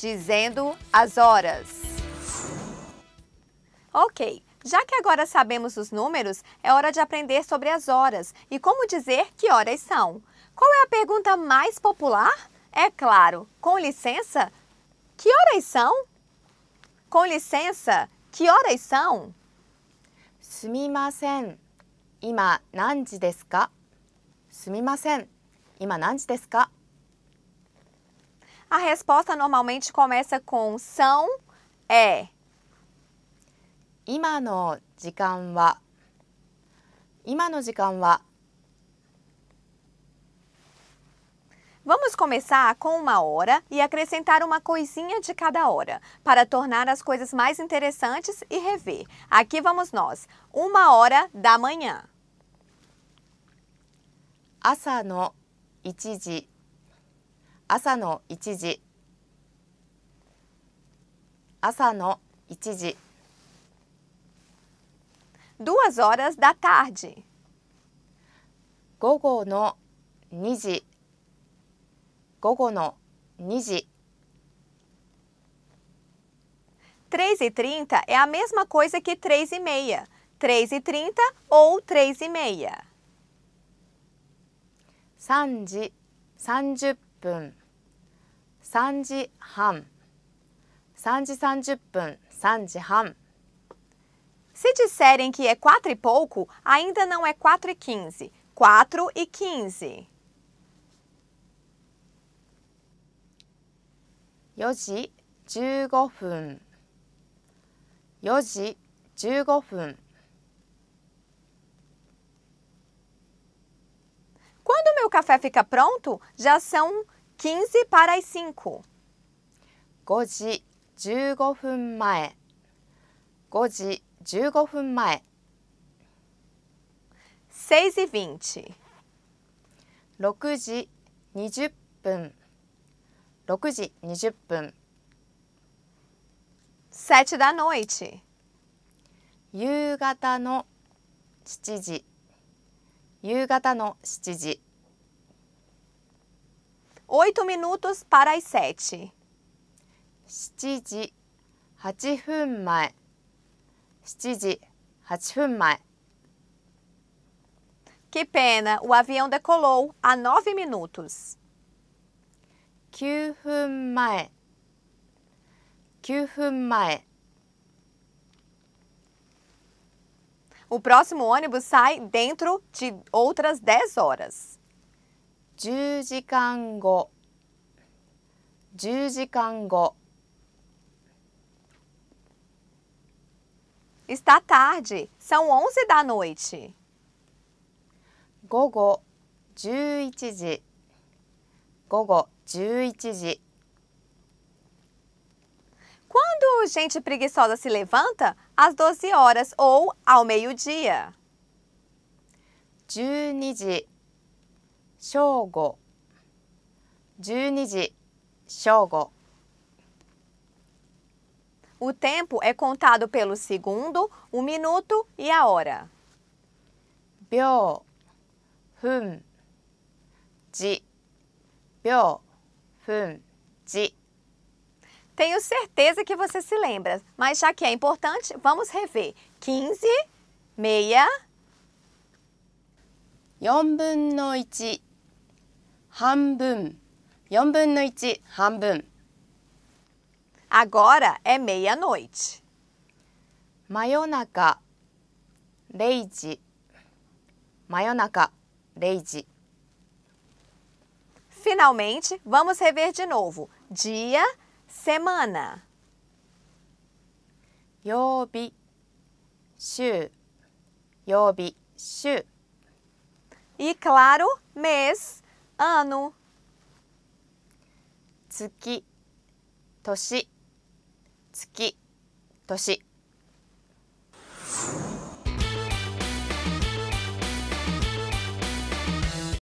dizendo as horas. Ok, já que agora sabemos os números, é hora de aprender sobre as horas e como dizer que horas são. Qual é a pergunta mais popular? É claro, com licença, que horas são? Com licença, que horas são? すみません、今何時ですかすみません、今何時ですか a resposta normalmente começa com são, é. 今の時間は今の時間は Vamos começar com uma hora e acrescentar uma coisinha de cada hora, para tornar as coisas mais interessantes e rever. Aqui vamos nós, uma hora da manhã. 朝の1時朝の duas horas da tarde 午後の2 e trinta é a mesma coisa que três e meia. três e trinta ou três e meia. 3 3時半3時30分 Se disserem que é quatro e pouco, ainda não é quatro e quinze, quatro e quinze. 4時15分4時 meu café fica pronto, já são 15 para as 5 5時15分前5時15分前6 e 20 6時20分6時20分7 d だの夕方の7時夕方の7時8 minutos para as 7. 7時8分前7時 Que pena, o avião decolou há 9 minutos. 9分前9分前 O próximo ônibus sai dentro de outras 10 horas. 10 Está tarde, são onze da noite. 午後11 Gogo, 11時 Quando gente preguiçosa se levanta, às doze horas ou ao meio-dia. 12時正午12 O tempo é contado pelo segundo, o minuto e a hora. 秒分時秒分時 Tenho certeza que você se lembra, mas já que é importante, vamos rever. 15, meia. 4 1半分4半分 Agora é meia noite 真夜中 Leiji. 時真夜中0 Finalmente, vamos rever de novo. Dia, semana. shu E claro, mês, あの月年月年